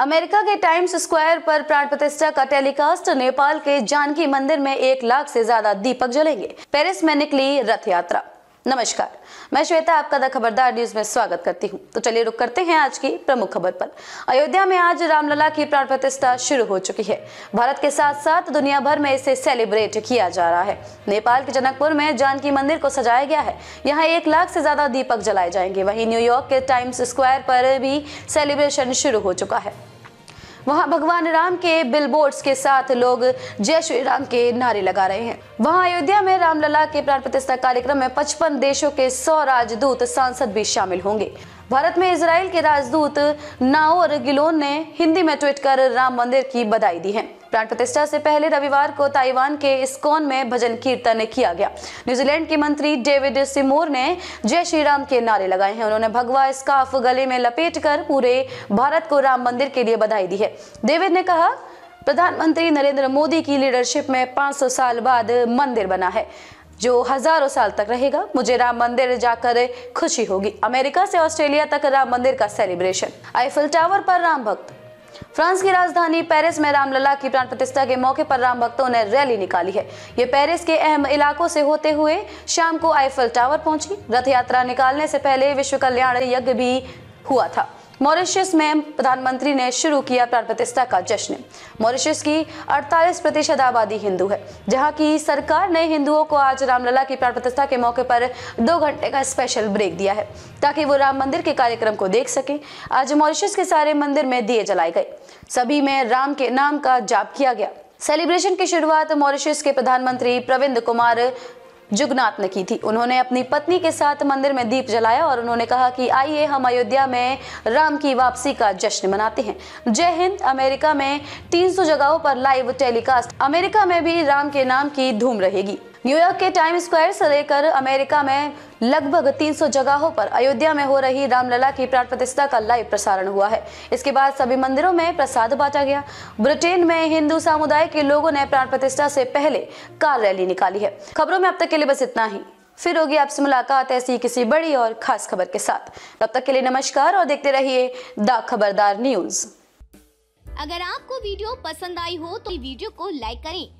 America के times square पर प्राण प्रतिष्ठा का टेलीकास्ट नेपाल के जानकी मंदिर में एक लाख से ज्यादा दीपक जलेंगे पेरिस में निकली रथ यात्रा नमस्कार मैं श्वेता आपका द खबरदार न्यूज में स्वागत करती हूं तो चलिए रुक करते हैं आज की प्रमुख खबर पर अयोध्या में आज रामलला की प्राण प्रतिष्ठा शुरू हो चुकी है भारत के साथ साथ दुनिया भर में इसे सेलिब्रेट किया जा रहा है नेपाल के जनकपुर में जानकी मंदिर को सजाया गया है यहाँ एक लाख से ज्यादा दीपक जलाए जाएंगे वही न्यूयॉर्क के टाइम्स स्क्वायर पर भी सेलिब्रेशन शुरू हो चुका है वहां भगवान राम के बिलबोर्ड्स के साथ लोग जय श्री राम के नारे लगा रहे हैं वहां अयोध्या में रामलला के प्राण प्रतिष्ठा कार्यक्रम में पचपन देशों के सौ राजदूत सांसद भी शामिल होंगे भारत में इसराइल के राजदूत नाओर गिलोन ने हिंदी में ट्वीट कर राम मंदिर की बधाई दी है प्राण प्रतिष्ठा से पहले रविवार को ताइवान के इस्कॉन में भजन कीर्तन किया गया न्यूजीलैंड के मंत्री डेविड सिमोर ने जय श्री राम के नारे लगाए हैं उन्होंने भगवा स्काफ गले में लपेटकर पूरे भारत को राम मंदिर के लिए बधाई दी है डेविड ने कहा प्रधानमंत्री नरेंद्र मोदी की लीडरशिप में 500 साल बाद मंदिर बना है जो हजारों साल तक रहेगा मुझे राम मंदिर जाकर खुशी होगी अमेरिका से ऑस्ट्रेलिया तक राम मंदिर का सेलिब्रेशन आईफिल टावर पर राम भक्त फ्रांस की राजधानी पेरिस में रामलला की प्राण प्रतिष्ठा के मौके पर राम भक्तों ने रैली निकाली है ये पेरिस के अहम इलाकों से होते हुए शाम को आईफल टावर पहुंची रथ यात्रा निकालने से पहले विश्व कल्याण यज्ञ भी हुआ था मॉरिशियस में प्रधानमंत्री ने शुरू किया प्राण प्रतिष्ठा का जश्न मॉरिशियस की 48 प्रतिशत आबादी हिंदू है जहां की सरकार ने हिंदुओं को आज रामलला की प्राण प्रतिष्ठा के मौके पर दो घंटे का स्पेशल ब्रेक दिया है ताकि वो राम मंदिर के कार्यक्रम को देख सके आज मॉरिशियस के सारे मंदिर में दिए जलाए गए सभी में राम के नाम का जाप किया गया सेलिब्रेशन की शुरुआत मॉरिशियस के प्रधानमंत्री प्रविंद कुमार जुगनाथ ने की थी उन्होंने अपनी पत्नी के साथ मंदिर में दीप जलाया और उन्होंने कहा कि आइए हम अयोध्या में राम की वापसी का जश्न मनाते हैं जय हिंद अमेरिका में 300 जगहों पर लाइव टेलीकास्ट अमेरिका में भी राम के नाम की धूम रहेगी न्यूयॉर्क के टाइम स्क्वायर से लेकर अमेरिका में लगभग 300 जगहों पर अयोध्या में हो रही रामलला की प्राण प्रतिष्ठा का लाइव प्रसारण हुआ है इसके बाद सभी मंदिरों में प्रसाद बांटा गया ब्रिटेन में हिंदू समुदाय के लोगों ने प्राण प्रतिष्ठा से पहले कार रैली निकाली है खबरों में अब तक के लिए बस इतना ही फिर होगी आपसे मुलाकात ऐसी किसी बड़ी और खास खबर के साथ तब तक के लिए नमस्कार और देखते रहिए द खबरदार न्यूज अगर आपको वीडियो पसंद आई हो तो वीडियो को लाइक करें